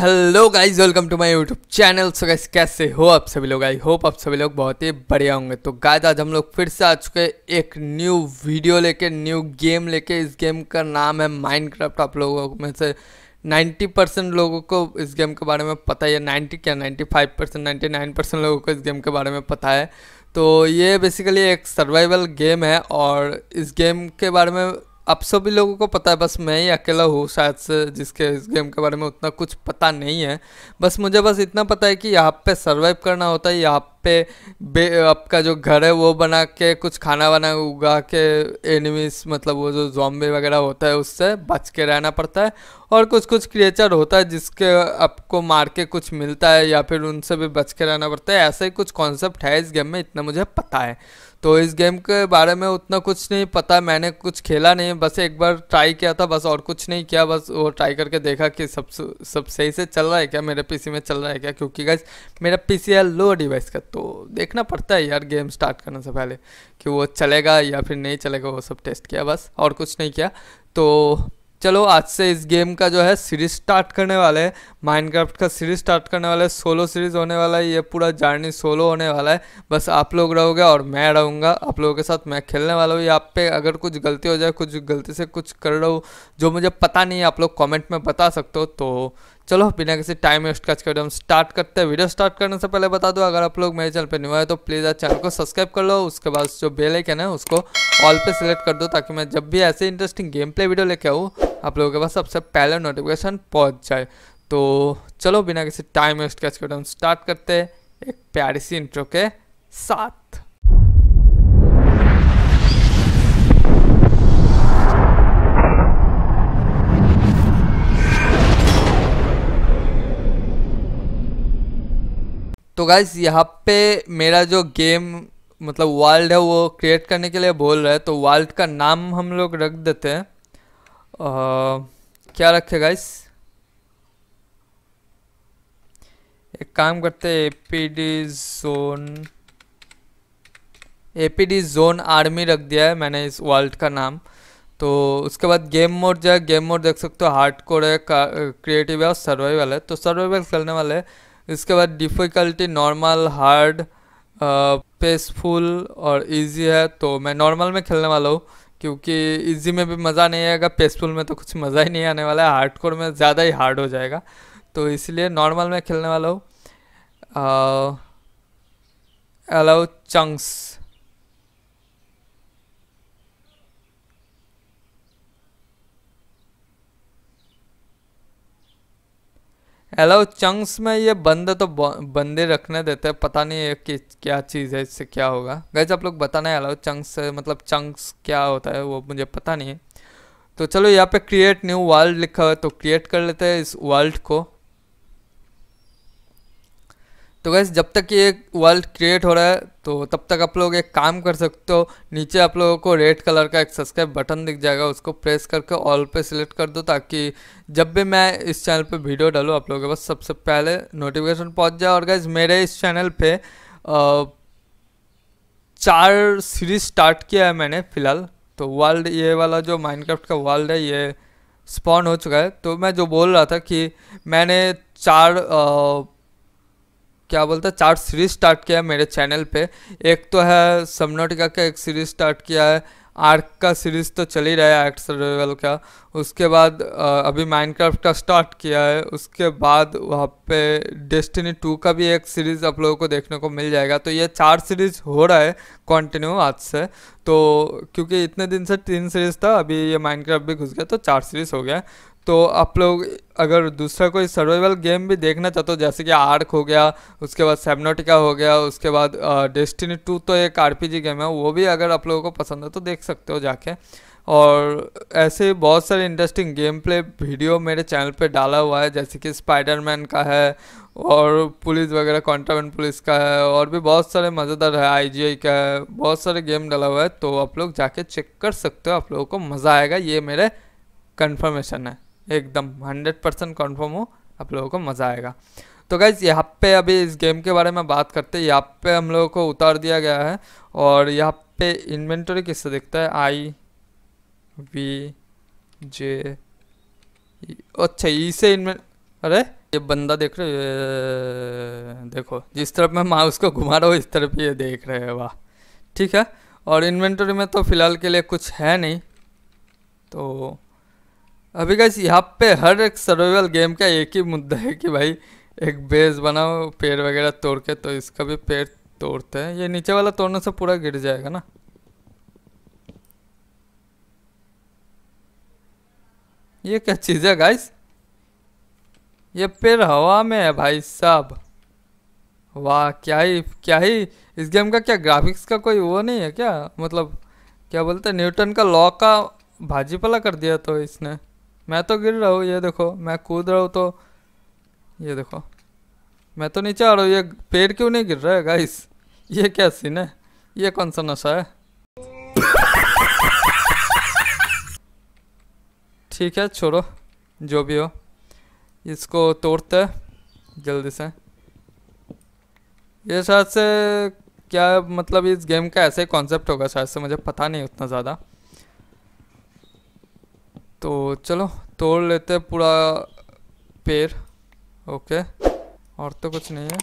hello guys welcome to my YouTube channel so guys कैसे हो आप सभी लोग आई होप आप सभी लोग बहुत ही बढ़िया होंगे तो गाइस आज हम लोग फिर से आ चुके हैं एक न्यू वीडियो लेके न्यू गेम लेके इस गेम का नाम है माइनक्राफ्ट आप लोगों में से 90 परसेंट लोगों को इस गेम के बारे में पता है नाइन्टी क्या नाइन्टी परसेंट नाइन्टी लोगों को इस गेम के बारे में पता है तो ये बेसिकली एक सर्वाइवल गेम है और इस गेम के बारे में आप सभी लोगों को पता है बस मैं ही अकेला हूँ शायद से जिसके इस गेम के बारे में उतना कुछ पता नहीं है बस मुझे बस इतना पता है कि यहाँ पे सर्वाइव करना होता है यहाँ पे बे आपका जो घर है वो बना के कुछ खाना बना उगा के एनिमीज मतलब वो जो जॉम्बे वगैरह होता है उससे बच के रहना पड़ता है और कुछ कुछ क्रिएचर होता है जिसके आपको मार के कुछ मिलता है या फिर उनसे भी बच के रहना पड़ता है ऐसा ही कुछ कॉन्सेप्ट है इस गेम में इतना मुझे पता है तो इस गेम के बारे में उतना कुछ नहीं पता मैंने कुछ खेला नहीं बस एक बार ट्राई किया था बस और कुछ नहीं किया बस वो ट्राई करके देखा कि सब सब सही से चल रहा है क्या मेरे पीसी में चल रहा है क्या क्योंकि गैस मेरा पीसी है लो डिवाइस का तो देखना पड़ता है यार गेम स्टार्ट करने से पहले कि वो चलेगा या फिर नहीं चलेगा वो सब टेस्ट किया बस और कुछ नहीं किया तो चलो आज से इस गेम का जो है सीरीज स्टार्ट करने वाले हैं माइनक्राफ्ट का सीरीज स्टार्ट करने वाला है सोलो सीरीज होने वाला है ये पूरा जर्नी सोलो होने वाला है बस आप लोग रहोगे और मैं रहूँगा आप लोगों के साथ मैं खेलने वाला हूँ यहाँ पे अगर कुछ गलती हो जाए कुछ गलती से कुछ कर रहा हूँ जो मुझे पता नहीं है आप लोग कॉमेंट में बता सकते हो तो चलो बिना किसी टाइम वेस्ट का हम स्टार्ट करते हैं वीडियो स्टार्ट करने से पहले बता दो अगर आप लोग मेरे चैनल पर नहीं हुआ है तो प्लीज़ आज चैनल को सब्सक्राइब कर लो उसके बाद जो बेल आइकन है उसको ऑल पे सिलेक्ट कर दो ताकि मैं जब भी ऐसे इंटरेस्टिंग गेम प्ले वीडियो लेके आऊँ आप लोगों के पास सबसे पहले नोटिफिकेशन पहुँच जाए तो चलो बिना किसी टाइम वेस्ट का वीडियो हम स्टार्ट करते हैं एक प्यारी सी इंट्रो के साथ तो गाइज यहाँ पे मेरा जो गेम मतलब वर्ल्ड है वो क्रिएट करने के लिए बोल रहा है तो वर्ल्ड का नाम हम लोग रख देते हैं क्या रखे गाइस एक काम करते हैं APD zone APD zone army रख दिया है मैंने इस वर्ल्ड का नाम तो उसके बाद गेम मोड जो है गेम मोड देख सकते हो हार्ड कोर है क्रिएटिव है और सर्वाइवल है तो सर्वाइवल खेलने वाले हैं इसके बाद डिफ़िकल्टी नॉर्मल हार्ड पेसफुल और इजी है तो मैं नॉर्मल में खेलने वाला हूँ क्योंकि इजी में भी मज़ा नहीं आएगा पेसफुल में तो कुछ मज़ा ही नहीं आने वाला है हार्डकोर में ज़्यादा ही हार्ड हो जाएगा तो इसलिए नॉर्मल में खेलने वाला हूँ allow uh, chunks hello chunks में ये बंदे तो बंदे रखने देते हैं पता नहीं है कि क्या चीज़ है इससे क्या होगा गैस आप लोग बताना है हेलो चंक्स मतलब चंक्स क्या होता है वो मुझे पता नहीं है तो चलो यहाँ पे क्रिएट न्यू वर्ल्ड लिखा हुआ है तो क्रिएट कर लेते हैं इस वर्ल्ड को तो गैस जब तक ये वर्ल्ड क्रिएट हो रहा है तो तब तक आप लोग एक काम कर सकते हो नीचे आप लोगों को रेड कलर का एक सब्सक्राइब बटन दिख जाएगा उसको प्रेस करके ऑल पे सिलेक्ट कर दो ताकि जब भी मैं इस चैनल पे वीडियो डालूँ आप लोगों के पास सबसे पहले नोटिफिकेशन पहुंच जाए और गैस मेरे इस चैनल पर चार सीरीज स्टार्ट किया है मैंने फ़िलहाल तो वर्ल्ड ये वाला जो माइनक्राफ्ट का वर्ल्ड है ये स्पॉन हो चुका है तो मैं जो बोल रहा था कि मैंने चार आ, क्या बोलते हैं चार सीरीज स्टार्ट किया है मेरे चैनल पे एक तो है सबनोटिका का एक सीरीज स्टार्ट किया है आर्क का सीरीज तो चल ही रहा है एक्ट सर्वाइवल का उसके बाद अभी माइनक्राफ्ट का स्टार्ट किया है उसके बाद वहाँ पे डेस्टिनी टू का भी एक सीरीज़ आप लोगों को देखने को मिल जाएगा तो ये चार सीरीज़ हो रहा है कंटिन्यू आज से तो क्योंकि इतने दिन से तीन सीरीज़ था अभी ये माइनक्राफ्ट भी घुस गया तो चार सीरीज़ हो गया तो आप लोग अगर दूसरा कोई सर्वाइवल गेम भी देखना चाहते हो जैसे कि आर्क हो गया उसके बाद सेमनोटिका हो गया उसके बाद डेस्टिनी टू तो एक आरपीजी गेम है वो भी अगर आप लोगों को पसंद है तो देख सकते हो जाके और ऐसे बहुत सारे इंटरेस्टिंग गेम प्ले वीडियो मेरे चैनल पे डाला हुआ है जैसे कि स्पाइडरमैन का है और पुलिस वगैरह कॉन्ट्राबैंड पुलिस का है और भी बहुत सारे मज़ेदार है आईजीआई का है बहुत सारे गेम डाला हुआ है तो आप लोग जाके चेक कर सकते हो आप लोगों को मज़ा आएगा ये मेरे कन्फर्मेशन है एकदम हंड्रेड परसेंट कन्फर्म हो आप लोगों को मज़ा आएगा तो गाइज यहाँ पे अभी इस गेम के बारे में बात करते हैं यहाँ पे हम लोगों को उतार दिया गया है और यहाँ पे इन्वेंटरी किससे दिखता है आई वी जे अच्छा ई e से इन्वेंट अरे ये बंदा देख रहे ये, देखो जिस तरफ मैं माउस को घुमा रहा हूँ इस तरफ ये देख रहे हैं वाह ठीक है और इन्वेंटरी में तो फ़िलहाल के लिए कुछ है नहीं तो अभी गैस यहाँ पे हर एक सर्वाइवल गेम का एक ही मुद्दा है कि भाई एक बेस बनाओ पेड़ वगैरह तोड़ के तो इसका भी पेड़ तोड़ते हैं ये नीचे वाला तोड़ने से पूरा गिर जाएगा ना ये क्या चीज़ है गाइस ये पेड़ हवा में है भाई साहब वाह क्या ही क्या ही इस गेम का क्या ग्राफिक्स का कोई वो नहीं है क्या मतलब क्या बोलते न्यूटन का लॉ का भाजीपला कर दिया तो इसने मैं तो गिर रहा हूँ ये देखो मैं कूद रहा हूँ तो ये देखो मैं तो नीचे आ रहा हूँ ये पेड़ क्यों नहीं गिर रहा है गाइस ये क्या सीन है ये कौन सा नशा है ठीक है छोड़ो जो भी हो इसको तोड़ते हैं जल्दी से ये शायद से क्या मतलब इस गेम का ऐसे ही कॉन्सेप्ट होगा शायद से मुझे पता नहीं उतना ज़्यादा तो चलो तोड़ लेते हैं पूरा पेड़ ओके और तो कुछ नहीं है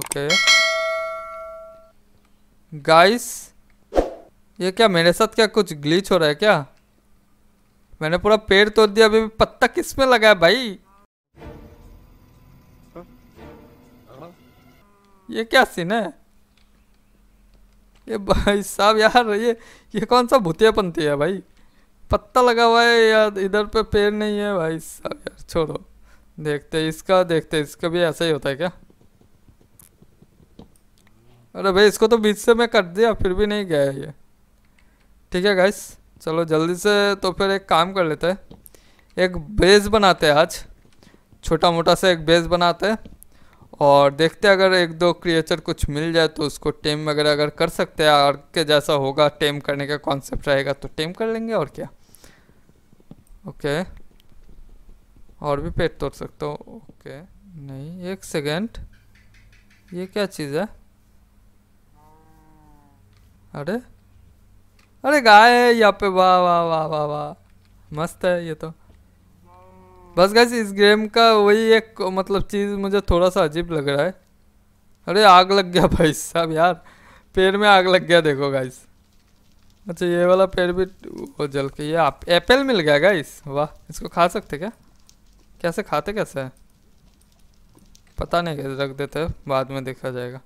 ओके गाइस ये क्या मेरे साथ क्या कुछ ग्लीच हो रहा है क्या मैंने पूरा पेड़ तोड़ दिया अभी पत्ता किस में लगा है भाई ये क्या सीन है ये भाई साहब यार ये ये कौन सा भूतियापंथी है भाई पत्ता लगा हुआ है यार इधर पे पेड़ नहीं है भाई साहब यार छोड़ो देखते इसका देखते इसका भी ऐसा ही होता है क्या अरे भाई इसको तो बीच से मैं कट दिया फिर भी नहीं गया ये ठीक है गाइस चलो जल्दी से तो फिर एक काम कर लेते हैं एक बेस बनाते हैं आज छोटा मोटा सा एक बेस बनाते हैं और देखते हैं अगर एक दो क्रिएचर कुछ मिल जाए तो उसको टेम वगैरह अगर कर सकते हैं आग के जैसा होगा टेम करने का कॉन्सेप्ट रहेगा तो टेम कर लेंगे और क्या ओके और भी पेट तोड़ सकता हूँ ओके नहीं एक सेकेंड ये क्या चीज़ है अरे अरे गाय है यहाँ पे वाह वाह वाह वाह वाह मस्त है ये तो बस गैस इस गेम का वही एक मतलब चीज़ मुझे थोड़ा सा अजीब लग रहा है अरे आग लग गया भाई साहब यार पेड़ में आग लग गया देखो गाइस अच्छा ये वाला पेड़ भी वो जल के ये आप एप्पल मिल गया गाइस वाह इसको खा सकते क्या कैसे खाते कैसे पता नहीं कैसे रख देते बाद में देखा जाएगा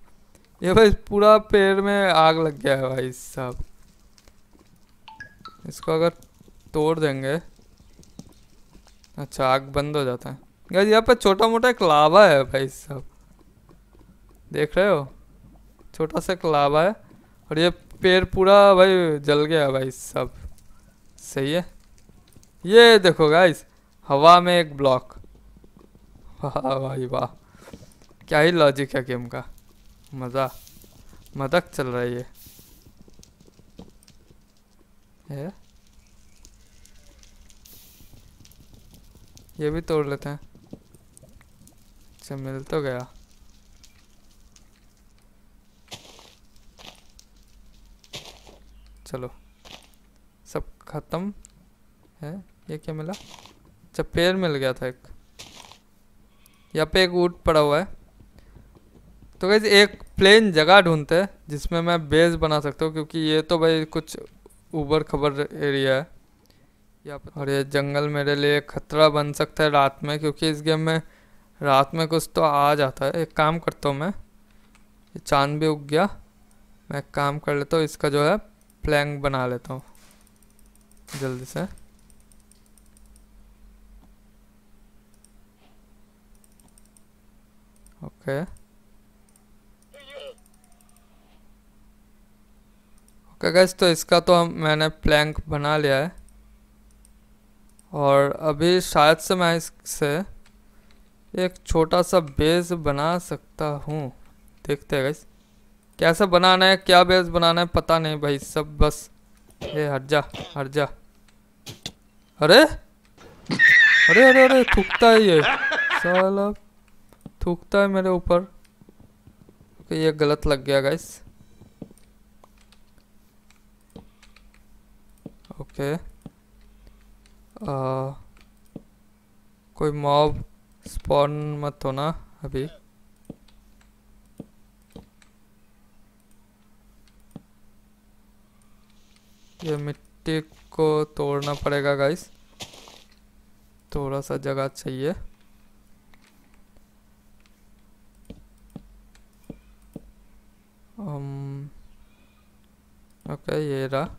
ये भाई पूरा पेड़ में आग लग गया है भाई साहब इसको अगर तोड़ देंगे अच्छा आग बंद हो जाता है गाइस यहाँ पर छोटा मोटा एक लावा है भाई साहब देख रहे हो छोटा सा एक लावा है और ये पेड़ पूरा भाई जल गया भाई सब सही है ये देखो गाइस हवा में एक ब्लॉक वाह भाई वाह क्या ही लॉजिक है गेम का मज़ा मदक चल रहा है ये है ये भी तोड़ लेते हैं अच्छा मिल तो गया चलो सब ख़त्म है ये क्या मिला अच्छा पेड़ मिल गया था एक यहाँ पे एक ऊट पड़ा हुआ है तो कैसे एक प्लेन जगह ढूंढते हैं जिसमें मैं बेस बना सकता हूँ क्योंकि ये तो भाई कुछ ऊबर खबर एरिया है यहाँ पर और ये जंगल मेरे लिए खतरा बन सकता है रात में क्योंकि इस गेम में रात में कुछ तो आ जाता है एक काम करता हूँ मैं ये चांद भी उग गया मैं काम कर लेता हूँ इसका जो है प्लैंग बना लेता हूँ जल्दी से ओके ओके गैस तो इसका तो हम मैंने प्लैंक बना लिया है और अभी शायद से मैं इससे एक छोटा सा बेस बना सकता हूँ देखते हैं गैस कैसे बनाना है क्या बेस बनाना है पता नहीं भाई सब बस ये हट जा हट जा अरे अरे अरे अरे थूकता है ये साला थूकता है मेरे ऊपर ये गलत लग गया गाइस ओके आ, कोई मॉब स्पॉन मत होना अभी ये मिट्टी को तोड़ना पड़ेगा गाइस थोड़ा सा जगह चाहिए ओके ये रहा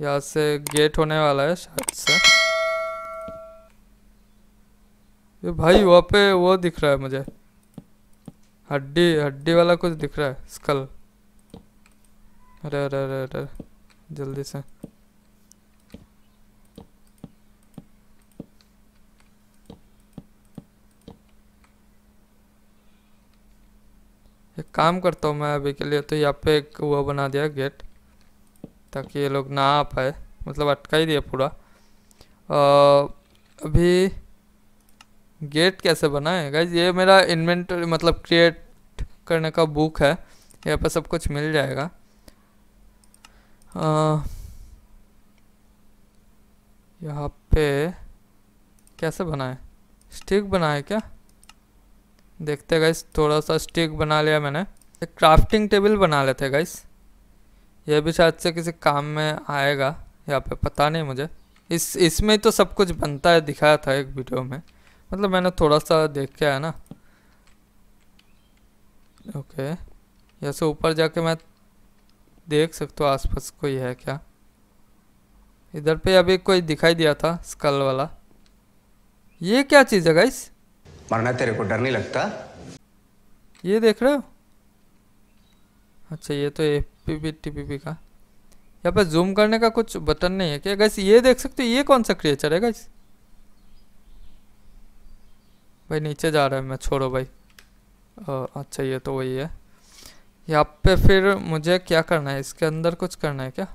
यहाँ से गेट होने वाला है शायद से ये भाई वहाँ पे वो दिख रहा है मुझे हड्डी हड्डी वाला कुछ दिख रहा है स्कल अरे अरे अरे अरे जल्दी से एक काम करता हूँ मैं अभी के लिए तो यहाँ पे एक वो बना दिया गेट ताकि ये लोग ना आ पाए मतलब अटका ही दिया पूरा अभी गेट कैसे बनाए गाइज ये मेरा इन्वेंटरी मतलब क्रिएट करने का बुक है यहाँ पर सब कुछ मिल जाएगा यहाँ पे कैसे बनाए स्टिक बनाए क्या देखते गाइस थोड़ा सा स्टिक बना लिया मैंने एक क्राफ्टिंग टेबल बना लेते गाइस यह भी शायद से किसी काम में आएगा यहाँ पे पता नहीं मुझे इस इसमें तो सब कुछ बनता है दिखाया था एक वीडियो में मतलब मैंने थोड़ा सा देख के आया ना ओके जैसे ऊपर जाके मैं देख सकते हो आसपास कोई है क्या इधर पे अभी कोई दिखाई दिया था स्कल वाला ये क्या चीज़ है गाइस मरना तेरे को डर नहीं लगता ये देख रहे हो अच्छा ये तो A P P T P P का यहाँ पर जूम करने का कुछ बटन नहीं है क्या गाइस ये देख सकते हो ये कौन सा क्रिएचर है गाइस भाई नीचे जा रहा है मैं छोड़ो भाई आ, अच्छा ये तो वही है यहाँ पे फिर मुझे क्या करना है इसके अंदर कुछ करना है क्या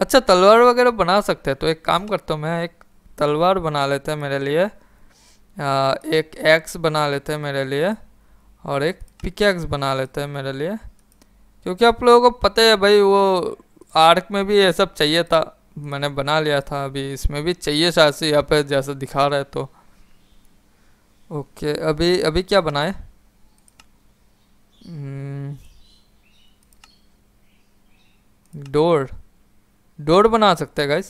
अच्छा तलवार वगैरह बना सकते हैं तो एक काम करता हूँ मैं एक तलवार बना लेते हैं मेरे लिए आ, एक एक्स बना लेते हैं मेरे लिए और एक पिकेक्स बना लेते हैं मेरे लिए क्योंकि आप लोगों को पता है भाई वो आर्क में भी ये सब चाहिए था मैंने बना लिया था अभी इसमें भी चाहिए शायद से यहाँ पर जैसा दिखा रहे तो ओके अभी अभी क्या बनाए डोर डोर बना सकते हैं गाइस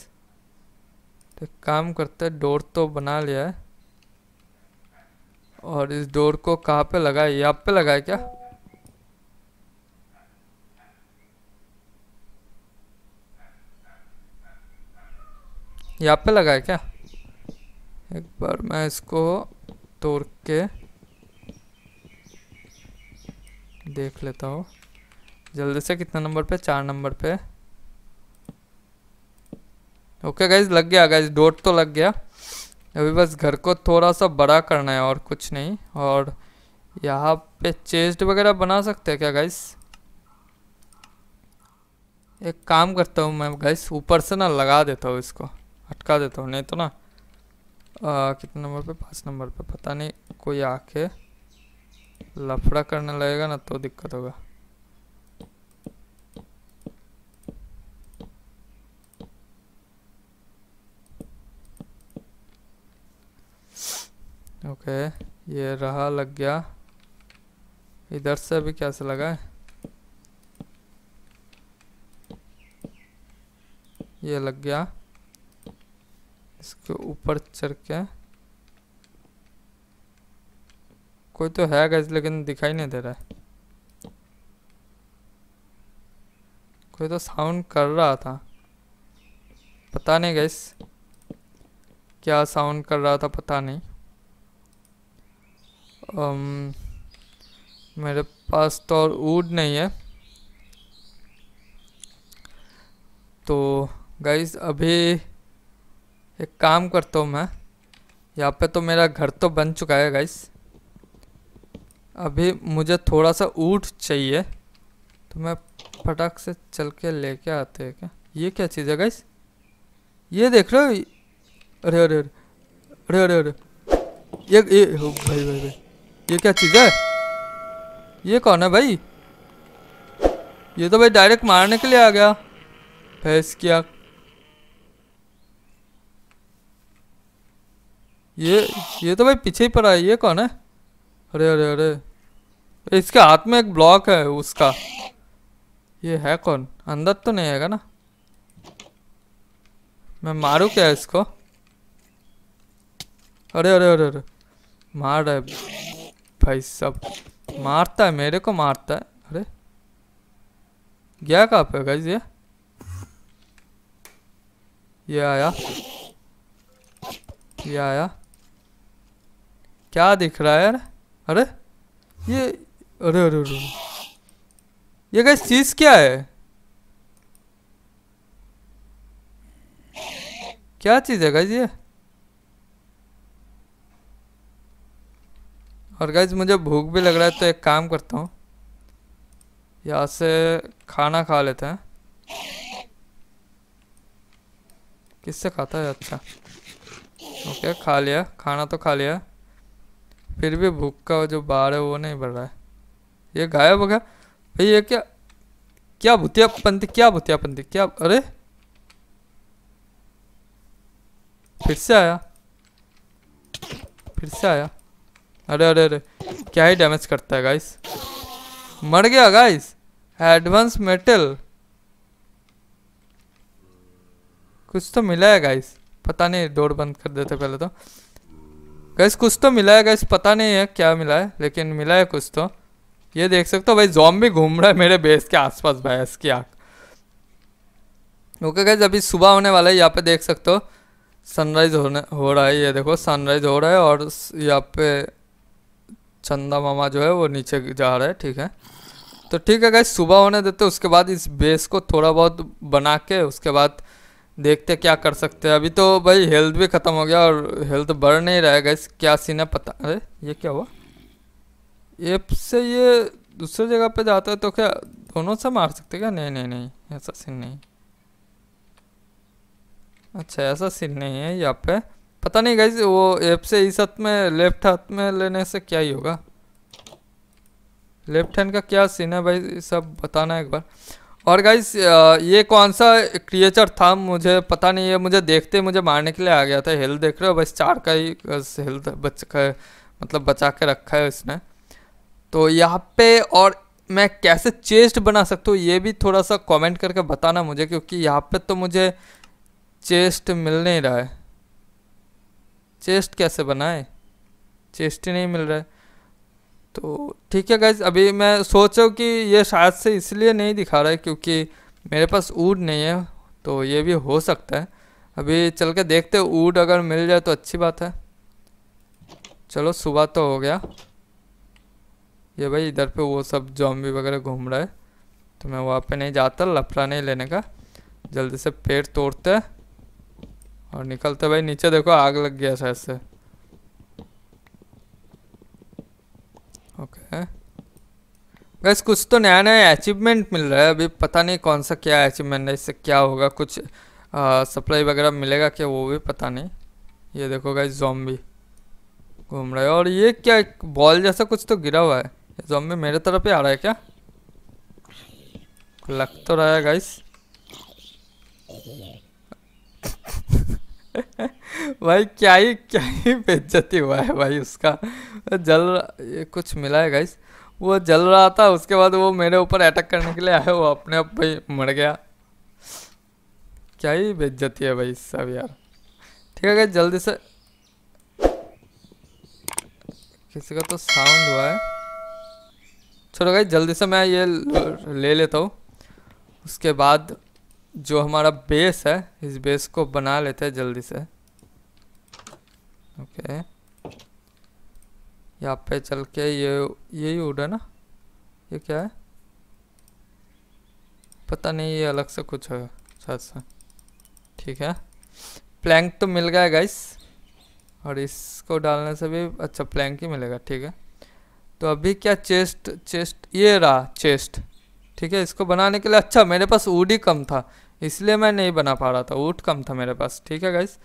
तो काम करते हैं डोर तो बना लिया है और इस डोर को कहाँ पे लगाए यहाँ पे लगाए क्या यहाँ पे लगाए क्या एक बार मैं इसको तोड़ के देख लेता हूँ जल्दी से कितना नंबर पे चार नंबर पे ओके गाइज लग गया गाइज डोट तो लग गया अभी बस घर को थोड़ा सा बड़ा करना है और कुछ नहीं और यहाँ पे चेस्ट वगैरह बना सकते हैं क्या गाइस एक काम करता हूँ मैं गाइस ऊपर से ना लगा देता हूँ इसको हटका देता हूँ नहीं तो ना आ, कितने नंबर पे पाँच नंबर पे पता नहीं कोई आके लफड़ा करने लगेगा ना तो दिक्कत होगा ओके ये रहा लग गया इधर से भी कैसे लगा है ये लग गया इसके ऊपर चढ़ के कोई तो है गज लेकिन दिखाई नहीं दे रहा है कोई तो साउंड कर रहा था पता नहीं गैस क्या साउंड कर रहा था पता नहीं अम, मेरे पास तो और ऊड नहीं है तो गाइज अभी एक काम करता हूँ मैं यहाँ पे तो मेरा घर तो बन चुका है गाइस अभी मुझे थोड़ा सा ऊट चाहिए तो मैं फटाक से चल के लेके आते हैं क्या ये क्या चीज़ है गाइस ये देख रहे हो अरे अरे अरे अरे अरे अरे ये, ये भाई भाई भाई ये क्या चीज़ है ये कौन है भाई ये तो भाई डायरेक्ट मारने के लिए आ गया फेस किया ये ये तो भाई पीछे ही पड़ा है ये कौन है अरे अरे अरे इसके हाथ में एक ब्लॉक है उसका ये है कौन अंदर तो नहीं आएगा ना मैं मारू क्या इसको अरे अरे अरे अरे मार रहा है भाई सब मारता है मेरे को मारता है अरे गया कहाँ पे गाइज ये ये आया ये आया क्या दिख रहा है यार अरे ये अरे अरे अरे ये गाइस चीज क्या है क्या चीज है गाइस ये और गैज मुझे भूख भी लग रहा है तो एक काम करता हूँ यहाँ से खाना खा लेते हैं किससे खाता है अच्छा ओके खा लिया खाना तो खा लिया फिर भी भूख का जो बार है वो नहीं बढ़ रहा है ये गायब हो गया भाई ये क्या क्या भूतिया पंथी क्या भूतिया पंथी क्या अरे फिर से आया फिर से आया अरे अरे अरे क्या ही डैमेज करता है गाइस मर गया गाइस एडवांस मेटल कुछ तो मिला है गाइस पता नहीं डोर बंद कर देते पहले तो गाइस कुछ तो मिला है गाइस पता नहीं है क्या मिला है लेकिन मिला है कुछ तो ये देख सकते हो भाई जॉम भी घूम रहा है मेरे बेस के आसपास भैंस की आँख ओके गैस अभी सुबह होने वाला है यहाँ पे देख सकते हो सनराइज होने हो रहा है ये देखो सनराइज हो रहा है और यहाँ पे चंदा मामा जो है वो नीचे जा रहा है ठीक है तो ठीक है गाइस सुबह होने देते उसके बाद इस बेस को थोड़ा बहुत बना के उसके बाद देखते क्या कर सकते हैं अभी तो भाई हेल्थ भी ख़त्म हो गया और हेल्थ बढ़ नहीं रहा है गाइस क्या सीन है पता अरे ये क्या हुआ एप से ये दूसरे जगह पे जाता है तो क्या दोनों से मार सकते क्या नहीं नहीं नहीं ऐसा सीन नहीं अच्छा ऐसा सीन नहीं है यहाँ पे पता नहीं गाइज वो ऐप से इस हाथ में लेफ्ट हाथ में लेने से क्या ही होगा लेफ्ट हैंड का क्या सीन है भाई सब बताना एक बार और गाइज ये कौन सा क्रिएचर था मुझे पता नहीं है मुझे देखते मुझे मारने के लिए आ गया था हेल्थ देख रहे हो बस चार का ही हेल्थ बच मतलब बचा के रखा है इसने तो यहाँ पे और मैं कैसे चेस्ट बना सकता हूँ ये भी थोड़ा सा कमेंट करके बताना मुझे क्योंकि यहाँ पे तो मुझे चेस्ट मिल नहीं रहा है चेस्ट कैसे बनाए चेस्ट ही नहीं मिल रहा है तो ठीक है गाइज अभी मैं सोच रहा हूँ कि ये शायद से इसलिए नहीं दिखा रहा है क्योंकि मेरे पास ऊड नहीं है तो ये भी हो सकता है अभी चल के देखते ऊड अगर मिल जाए तो अच्छी बात है चलो सुबह तो हो गया ये भाई इधर पे वो सब जॉम्बी वगैरह घूम रहा है तो मैं वहाँ पे नहीं जाता लफड़ा नहीं लेने का जल्दी से पेड़ तोड़ते हैं और निकलते भाई नीचे देखो आग लग गया शायद से ओके बस कुछ तो नया नया अचीवमेंट मिल रहा है अभी पता नहीं कौन सा क्या अचीवमेंट है इससे क्या होगा कुछ सप्लाई वगैरह मिलेगा क्या वो भी पता नहीं ये देखो गाइस जॉम्बी घूम रहा है और ये क्या बॉल जैसा कुछ तो गिरा हुआ है जॉम्बी मेरे तरफ ही आ रहा है क्या लग तो रहा है गाइस भाई क्या ही क्या ही बेज्जती हुआ है भाई उसका जल ये कुछ मिला है गाइस वो जल रहा था उसके बाद वो मेरे ऊपर अटैक करने के लिए आया वो अपने आप भाई मर गया क्या ही बेज्जती है भाई सब यार ठीक है गाइस जल्दी से किसी का तो साउंड हुआ है छोड़ो गाइस जल्दी से मैं ये ले लेता हूँ उसके बाद जो हमारा बेस है इस बेस को बना लेते हैं जल्दी से ओके यहाँ पे चल के ये यही उड है ना ये क्या है पता नहीं ये अलग से कुछ है अच्छा से ठीक है प्लैंक तो मिल गया गाइस और इसको डालने से भी अच्छा प्लैंक ही मिलेगा ठीक है तो अभी क्या चेस्ट चेस्ट ये रहा चेस्ट ठीक है इसको बनाने के लिए अच्छा मेरे पास ऊड ही कम था इसलिए मैं नहीं बना पा रहा था ऊट कम था मेरे पास ठीक है गाइस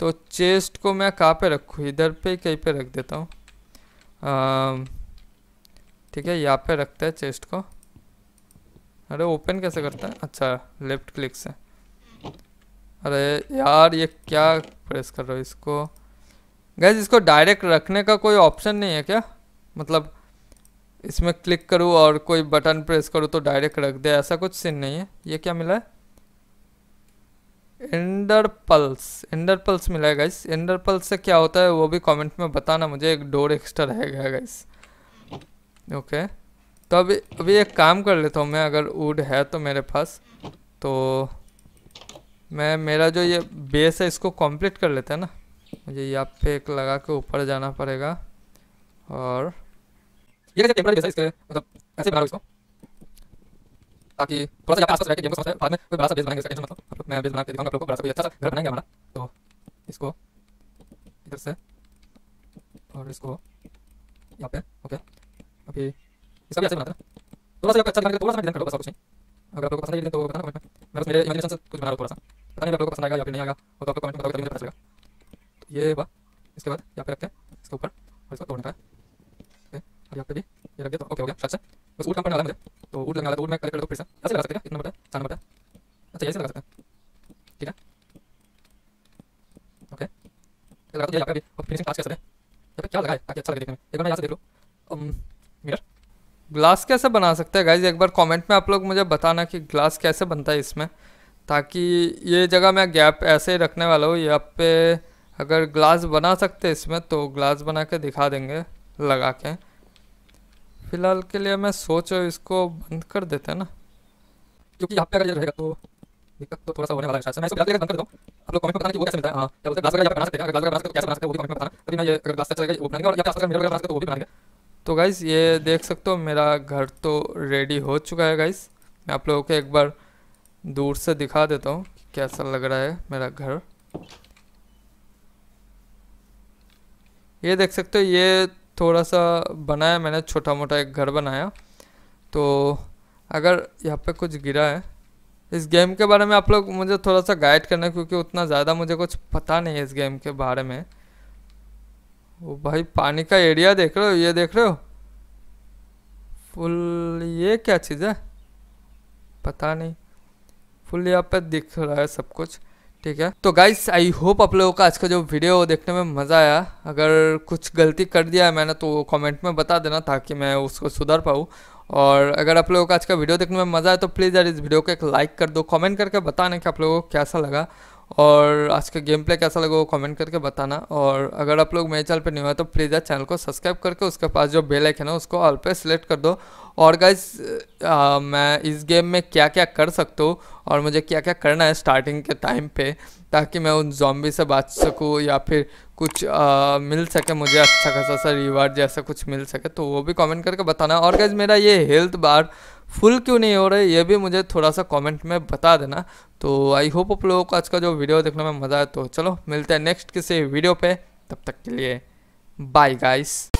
तो चेस्ट को मैं कहाँ पे रखूँ इधर पे कहीं पे रख देता हूँ ठीक है यहाँ पे रखते हैं चेस्ट को अरे ओपन कैसे करता है अच्छा लेफ्ट क्लिक से अरे यार ये क्या प्रेस कर रहे हो इसको गैस इसको डायरेक्ट रखने का कोई ऑप्शन नहीं है क्या मतलब इसमें क्लिक करूँ और कोई बटन प्रेस करूँ तो डायरेक्ट रख दे ऐसा कुछ सीन नहीं है ये क्या मिला है एंडर पल्स एंडर पल्स मिला है गाइस एंडर पल्स से क्या होता है वो भी कमेंट में बताना मुझे एक डोर एक्स्ट्रा रहेगा गाइस ओके तो अभी अभी एक काम कर लेता हूँ मैं अगर वुड है तो मेरे पास तो मैं मेरा जो ये बेस है इसको कंप्लीट कर लेते हैं ना मुझे यहाँ पे एक लगा के ऊपर जाना पड़ेगा और ये टेम्परेरी बेस है इसके मतलब ऐसे बना लो इसको ताकि थोड़ा सा यहाँ पे आसपास तो रह गेम को समझते हैं बाद में कोई बड़ा सा बेस बनाएंगे इसका टेंशन मतलब मैं अभी बना के दिखाऊंगा आप लोगों को बड़ा सा कोई अच्छा सा घर बनाएंगे हमारा तो इसको इधर से और इसको यहाँ पे ओके अभी इसका भी ऐसे बनाते हैं थोड़ा सा अच्छा दिखाने थोड़ा सा डिजाइन कर लो बस कुछ अगर आप लोगों को पसंद आई तो बताना कमेंट में मैं बस मेरे इमेजिनेशन से कुछ बना रहा थोड़ा सा पता नहीं आप लोगों को पसंद आएगा या फिर नहीं आएगा वो तो आप कमेंट में बताओगे मुझे पता चलेगा तो ये हुआ इसके बाद यहाँ पे रखते हैं इसके ऊपर और इसको तोड़ने का ओके और यहाँ पे भी ये रख दिया तो ओके हो गया शायद अच्छा, से बस ऊट कम पड़ने वाला मुझे तो ऊट लगने वाला तो ऊट में कलेक्ट कर दो फिर से ऐसे लगा सकते हैं इतना बटा चांद बटा अच्छा ऐसे लगा सकते हैं ठीक है ओके लगा तो यहाँ पे और फिनिशिंग कांच कैसा है यहाँ पे क्या लगा ताकि अच्छा लगे देखने में एक बार यहाँ से देख लो मिरर ग्लास कैसे बना सकते हैं गाइज एक बार कमेंट में आप लोग मुझे बताना कि ग्लास कैसे बनता है इसमें ताकि ये जगह मैं गैप ऐसे ही रखने वाला हूँ यहाँ पे अगर ग्लास बना सकते हैं इसमें तो ग्लास बना के दिखा देंगे लगा के फ़िलहाल के लिए मैं सोच इसको बंद कर देते हैं ना क्योंकि यहाँ पे अगर ये रहेगा तो दिक्कत तो थोड़ा सा होने वाला है शायद से मैं इसको बंद कर दूं आप लोग कमेंट में बताना कि वो कैसे मिलता है हां क्या बोलते ग्लास वगैरह बना सकते हैं अगर ग्लास वगैरह बना सकते हैं तो कैसे बना सकते हैं वो भी कमेंट में बताना तभी मैं ये ग्लास और या तो वो भी तो गाइस ये देख सकते हो मेरा घर तो रेडी हो चुका है गाइस मैं आप लोगों को एक बार दूर से दिखा देता हूँ कैसा लग रहा है मेरा घर ये देख सकते हो ये थोड़ा सा बनाया मैंने छोटा मोटा एक घर बनाया तो अगर यहाँ पे कुछ गिरा है इस गेम के बारे में आप लोग मुझे थोड़ा सा गाइड करना क्योंकि उतना ज़्यादा मुझे कुछ पता नहीं है इस गेम के बारे में वो भाई पानी का एरिया देख रहे हो ये देख रहे हो फुल ये क्या चीज़ है पता नहीं फुल यहाँ पे दिख रहा है सब कुछ ठीक है तो गाइस आई होप आप लोगों का आज का जो वीडियो देखने में मज़ा आया अगर कुछ गलती कर दिया है मैंने तो कमेंट में बता देना ताकि मैं उसको सुधर पाऊँ और अगर आप लोगों को आज का वीडियो देखने में मज़ा आए तो प्लीज़ यार इस वीडियो को एक लाइक कर दो कमेंट करके बताने कि आप लोगों को कैसा लगा और आज का गेम प्ले कैसा लगा वो कमेंट करके बताना और अगर आप लोग मेरे चैनल पर नहीं हुआ तो प्लीज़ आज चैनल को सब्सक्राइब करके उसके पास जो बेल आइकन है उसको ऑल पे सिलेक्ट कर दो और गाइज मैं इस गेम में क्या क्या कर सकता हूँ और मुझे क्या क्या करना है स्टार्टिंग के टाइम पे ताकि मैं उन जॉम्बी से बच सकूँ या फिर कुछ आ, मिल सके मुझे अच्छा खासा सा रिवार्ड जैसा कुछ मिल सके तो वो भी कॉमेंट करके बताना और गाइज मेरा ये हेल्थ बार फुल क्यों नहीं हो रहे ये भी मुझे थोड़ा सा कमेंट में बता देना तो आई होप आप लोगों को आज का जो वीडियो देखने में मज़ा आया तो चलो मिलते हैं नेक्स्ट किसी वीडियो पे तब तक के लिए बाय गाइस